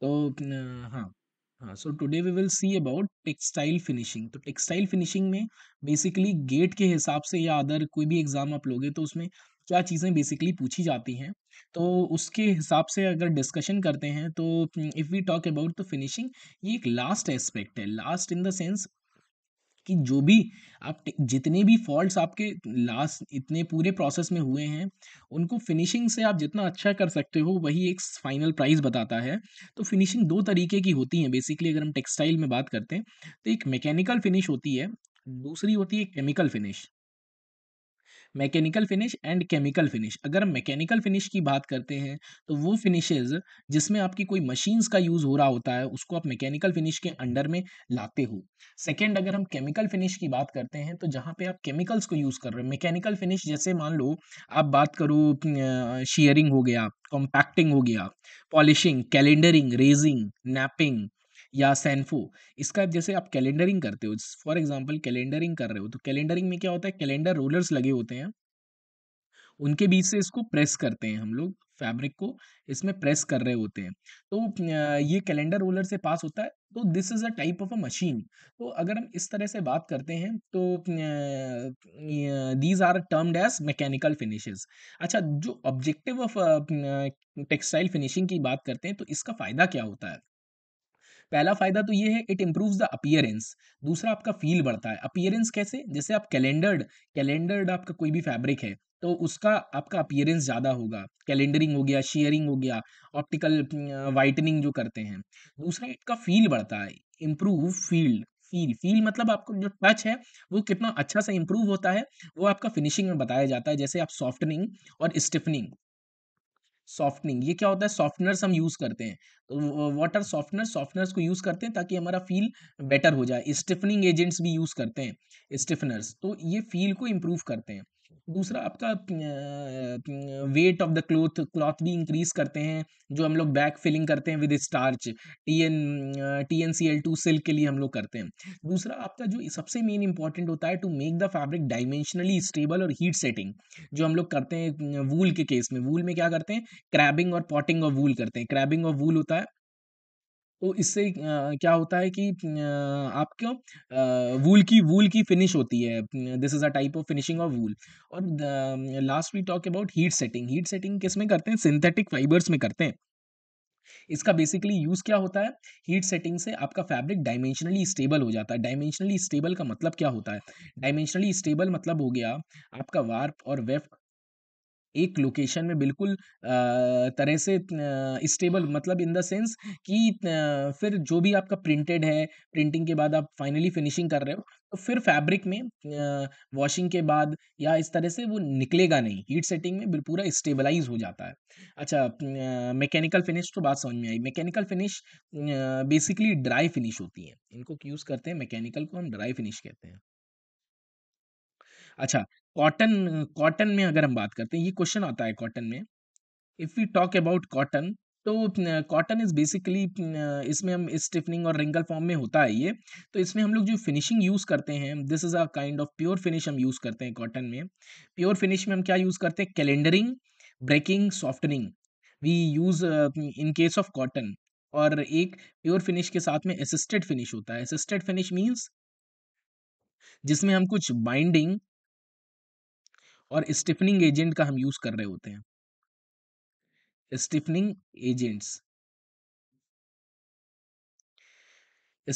तो हाँ हाँ so today we will see about textile finishing तो टेक्सटाइल फिनिशिंग में बेसिकली गेट के हिसाब से या अदर कोई भी एग्ज़ाम आप लोगे तो उसमें क्या चीज़ें बेसिकली पूछी जाती हैं तो उसके हिसाब से अगर डिस्कशन करते हैं तो if we talk about the finishing ये एक लास्ट एस्पेक्ट है लास्ट इन द सेंस कि जो भी आप जितने भी फॉल्ट्स आपके लास्ट इतने पूरे प्रोसेस में हुए हैं उनको फिनिशिंग से आप जितना अच्छा कर सकते हो वही एक फाइनल प्राइस बताता है तो फिनिशिंग दो तरीके की होती है बेसिकली अगर हम टेक्सटाइल में बात करते हैं तो एक मैकेनिकल फिनिश होती है दूसरी होती है chemical finish mechanical finish and chemical finish अगर मैकेनिकल फिनिश की बात करते हैं तो वो फिनिशेज जिसमें आपकी कोई मशीन्स का यूज़ हो रहा होता है उसको आप मैकेनिकल फिनिश के अंडर में लाते हो सेकेंड अगर हम केमिकल फिनिश की बात करते हैं तो जहाँ पे आप केमिकल्स को यूज़ कर रहे हो मैकेनिकल फिनिश जैसे मान लो आप बात करो शेयरिंग हो गया कॉम्पैक्टिंग हो गया पॉलिशिंग कैलेंडरिंग रेजिंग नैपिंग या सैनफो इसका जैसे आप कैलेंडरिंग करते हो फॉर एग्जाम्पल कैलेंडरिंग कर रहे हो तो कैलेंडरिंग में क्या होता है कैलेंडर रोलर्स लगे होते हैं उनके बीच से इसको प्रेस करते हैं हम लोग फैब्रिक को इसमें प्रेस कर रहे होते हैं तो ये कैलेंडर रोलर से पास होता है तो this is a type of a machine तो अगर हम इस तरह से बात करते हैं तो these are termed as mechanical finishes अच्छा जो ऑब्जेक्टिव ऑफ टेक्सटाइल फिनिशिंग की बात करते हैं तो इसका फ़ायदा क्या होता है पहला फायदा तो ये है इट इम्प्रूव्स द अपियरेंस दूसरा आपका फील बढ़ता है अपियरेंस कैसे जैसे आप कैलेंडर्ड कैलेंडर्ड आपका कोई भी फैब्रिक है तो उसका आपका अपियरेंस ज़्यादा होगा कैलेंडरिंग हो गया शेयरिंग हो गया ऑप्टिकल वाइटनिंग अं, जो करते हैं दूसरा इसका फील बढ़ता है इम्प्रूव फील्ड फील फील मतलब आपको जो टच है वो कितना अच्छा सा इम्प्रूव होता है वो आपका फिनिशिंग में बताया जाता है जैसे आप सॉफ्टनिंग और स्टिफनिंग सॉफ्टनिंग ये क्या होता है सॉफ्टनर्स हम यूज़ करते हैं तो वाटर सॉफ्टनर सॉफ्टनर्स को यूज़ करते हैं ताकि हमारा फील बेटर हो जाए स्टिफनिंग एजेंट्स भी यूज़ करते हैं स्टिफनर्स तो ये फील को इम्प्रूव करते हैं दूसरा आपका weight of the cloth cloth भी इंक्रीज करते हैं जो हम लोग बैक फिलिंग करते हैं with starch T N T N C L two silk के लिए हम लोग करते हैं दूसरा आपका जो सबसे मेन इंपॉर्टेंट होता है to make the fabric dimensionally stable और हीट सेटिंग जो हम लोग करते हैं वूल के केस में वूल में क्या करते हैं क्रैबिंग और पॉटिंग ऑफ वूल करते हैं क्रैबिंग ऑफ वूल होता है तो इससे क्या होता है कि आपका वूल की वूल की फिनिश होती है this is a type of finishing of wool और last we talk about heat setting heat setting किस में करते हैं सिंथेटिक फाइबर्स में करते हैं इसका बेसिकली यूज़ क्या होता है हीट सेटिंग से आपका फैब्रिक डायमेंशनली स्टेबल हो जाता है डायमेंशनली स्टेबल का मतलब क्या होता है डायमेंशनली स्टेबल मतलब हो गया आपका वार्प और वेफ्ट एक लोकेशन में बिल्कुल तरह से स्टेबल मतलब इन द सेंस कि फिर जो भी आपका प्रिंटेड है प्रिंटिंग के बाद आप फाइनली फिनिशिंग कर रहे हो तो फिर फैब्रिक में वॉशिंग के बाद या इस तरह से वो निकलेगा नहीं हीट सेटिंग में पूरा स्टेबलाइज हो जाता है अच्छा मैकेनिकल फिनिश तो बात समझ में आई mechanical finish basically dry finish होती है इनको यूज़ करते हैं मैकेनिकल को हम ड्राई फिनिश कहते हैं अच्छा कॉटन कॉटन में अगर हम बात करते हैं ये क्वेश्चन आता है कॉटन में if you talk about cotton तो कॉटन इज़ बेसिकली इसमें हम स्टिफनिंग और रिंगल फॉर्म में होता है ये तो इसमें हम लोग जो फिनिशिंग यूज़ करते हैं this is a kind of pure finish हम यूज़ करते हैं कॉटन में प्योर फिनिश में हम क्या यूज़ करते हैं calendering breaking softening we use in case of cotton और एक प्योर फिनिश के साथ में असिस्टेड फिनिश होता है असिस्टेड फिनिश मीन्स जिसमें हम कुछ बाइंडिंग और स्टिफनिंग एजेंट का हम यूज कर रहे होते हैं स्टिफनिंग एजेंट्स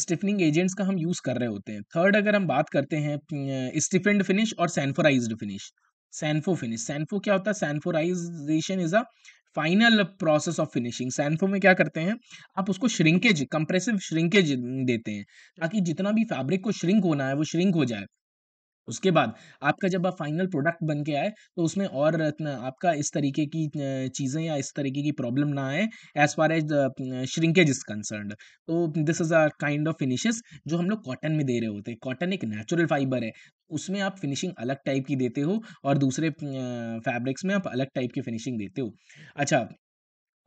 स्टिफनिंग एजेंट्स का हम यूज कर रहे होते हैं थर्ड अगर हम बात करते हैं स्टिफेंड फिनिश और सैनफोराइज फिनिश सैनफो फिनिश सैनफो क्या होता है sanforization is a final process of finishing sanfo में क्या करते हैं आप उसको श्रिंकेज कंप्रेसिव श्रिंकेज देते हैं ताकि जितना भी फैब्रिक को श्रिंक होना है वो श्रिंक हो जाए उसके बाद आपका जब आप फाइनल प्रोडक्ट बन के आए तो उसमें और आपका इस तरीके की चीज़ें या इस तरीके की प्रॉब्लम ना आए as far as shrinkage is concern तो this is a kind of finishes जो हम लोग कॉटन में दे रहे होते हैं कॉटन एक नेचुरल फाइबर है उसमें आप फिनिशिंग अलग टाइप की देते हो और दूसरे फैब्रिक्स में आप अलग टाइप की फिनिशिंग देते हो अच्छा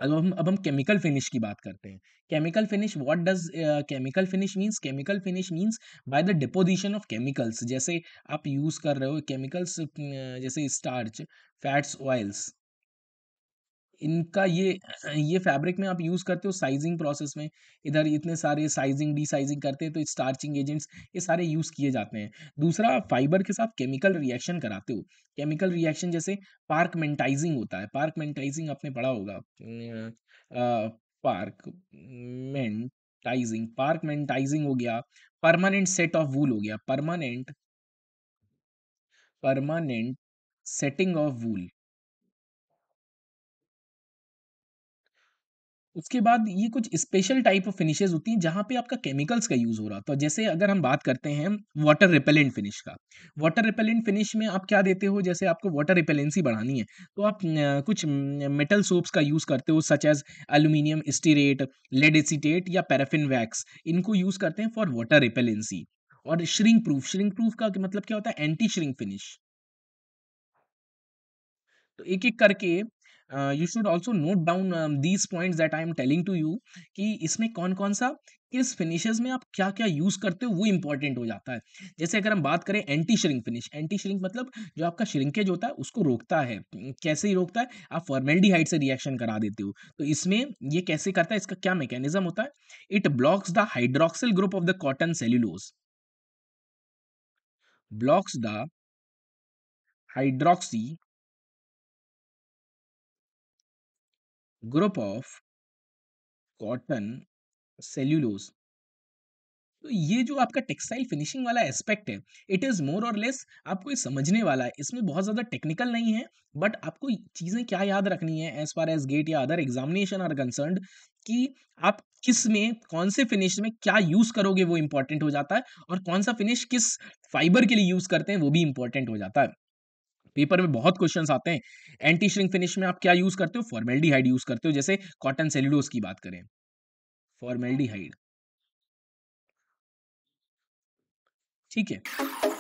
अब हम अब हम केमिकल फिनिश की बात करते हैं chemical finish what does chemical finish means chemical finish means by the deposition of chemicals जैसे आप यूज़ कर रहे हो केमिकल्स uh, जैसे स्टार्च फैट्स ऑयल्स इनका ये ये फैब्रिक में आप यूज़ करते हो साइजिंग प्रोसेस में इधर इतने सारे साइजिंग डी साइजिंग करते हैं तो स्टार्चिंग एजेंट्स ये सारे यूज़ किए जाते हैं दूसरा फाइबर के साथ केमिकल रिएक्शन कराते हो केमिकल रिएक्शन जैसे पार्कमेंटाइजिंग होता है पार्कमेंटाइजिंग आपने पढ़ा होगा पार्कमेंटाइजिंग पार्कमेंटाइजिंग हो गया परमानेंट सेट ऑफ वूल हो गया permanent permanent setting of wool उसके बाद ये कुछ स्पेशल टाइप ऑफ फिनिशेज होती हैं जहाँ पे आपका केमिकल्स का यूज़ हो रहा था जैसे अगर हम बात करते हैं वाटर रिपेलेंट फिनिश का वाटर रिपेलेंट फिनिश में आप क्या देते हो जैसे आपको वाटर रिपेलेंसी बढ़ानी है तो आप कुछ मेटल सोप्स का यूज़ करते हो such as aluminium stearate lead acetate या पैराफिन वैक्स इनको यूज़ करते हैं फॉर वाटर रिपेलेंसी और श्रिंक प्रूफ श्रिंक प्रूफ का मतलब क्या होता है एंटी श्रिंक फिनिश तो एक एक करके you should also note down these point that I am telling to you कि इसमें कौन कौन सा किस फिनिशेज में आप क्या क्या यूज करते हो वो इंपॉर्टेंट हो जाता है जैसे अगर हम बात करें anti shrink finish anti shrink मतलब जो आपका श्रिंकेज होता है उसको रोकता है कैसे ही रोकता है आप फॉर्मेल्डिहाइड से रिएक्शन करा देते हो तो इसमें ये कैसे करता है इसका क्या मैकेनिज्म होता है it blocks the hydroxyl group of the cotton cellulose blocks the hydroxy group of cotton cellulose तो ये जो आपका टेक्सटाइल फिनिशिंग वाला एस्पेक्ट है इट इज़ मोर और लेस आपको ये समझने वाला है इसमें बहुत ज़्यादा टेक्निकल नहीं है बट आपको चीज़ें क्या याद रखनी है एज फार एज गेट या अदर एग्जामिनेशन आर कंसर्न कि आप किस में कौन से फिनिश में क्या यूज़ करोगे वो इंपॉर्टेंट हो जाता है और कौन सा फिनिश किस फाइबर के लिए यूज़ करते हैं वो भी इंपॉर्टेंट हो जाता है पेपर में बहुत क्वेश्चन आते हैं एंटी श्रिंक फिनिश में आप क्या यूज करते हो फॉर्मेल्डिहाइड यूज करते हो जैसे कॉटन सेल्यूलोज की बात करें फॉर्मेल्डिहाइड ठीक है